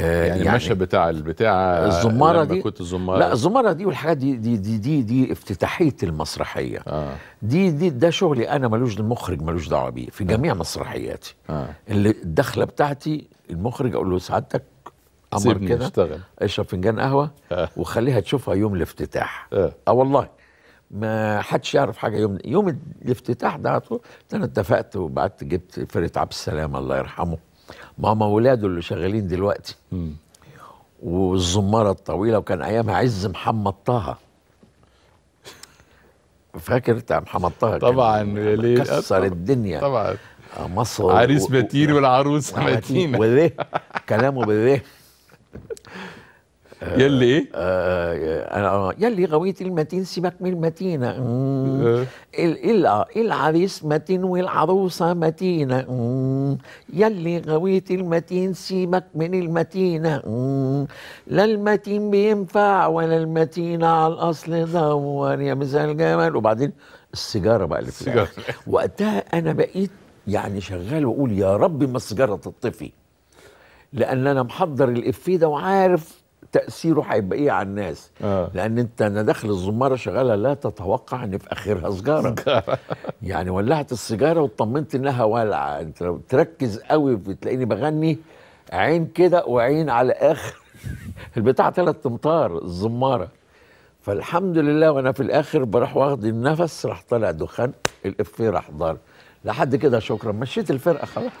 يعني, يعني المشهد يعني بتاع البتاع الزماره دي كنت الزماره لا الزماره دي والحاجات دي دي دي دي, دي افتتاحيه المسرحيه آه. دي دي ده شغلي انا ملوش المخرج ملوش دعوه بيه في آه. جميع آه. مسرحياتي آه. اللي الدخله بتاعتي المخرج اقول له سعادتك امر كده اشرب فنجان قهوه آه. وخليها تشوفها يوم الافتتاح اه, آه والله ما حدش يعرف حاجه يوم يوم الافتتاح ده انا اتفقت وبعت جبت فرقه عبد السلام الله يرحمه ماما ولاده اللي شغالين دلوقتي والزماره الطويله وكان ايامها عز محمد طه فاكر بتاع محمد طه طبعا ليه كسر الدنيا طبعا مصر عريس متين والعروسه متينه وذه كلامه بالذه آه، يلي ايه؟ آه, آه، يلي غويت المتين سيبك من المتينة آه. العريس متين والعروسة متينة يلي غويت المتين سيبك من المتينة لا المتين بينفع ولا المتينة على الأصل دور يا مثال جمال وبعدين السيجارة بقى اللي في السيجارة وقتها أنا بقيت يعني شغال وأقول يا رب ما السيجارة تطفي لأن أنا محضر الإفيه ده وعارف تاثيره هيبقى ايه على الناس آه. لان انت انا داخل الزماره شغاله لا تتوقع ان في اخرها سجاره يعني ولعت السيجاره واطمنت انها والعه انت لو تركز قوي بتلاقيني بغني عين كده وعين على اخر البتاع ثلاث امتار الزماره فالحمد لله وانا في الاخر بروح واخد النفس راح طالع دخان الافيه راح ضار لحد كده شكرا مشيت الفرقه خلاص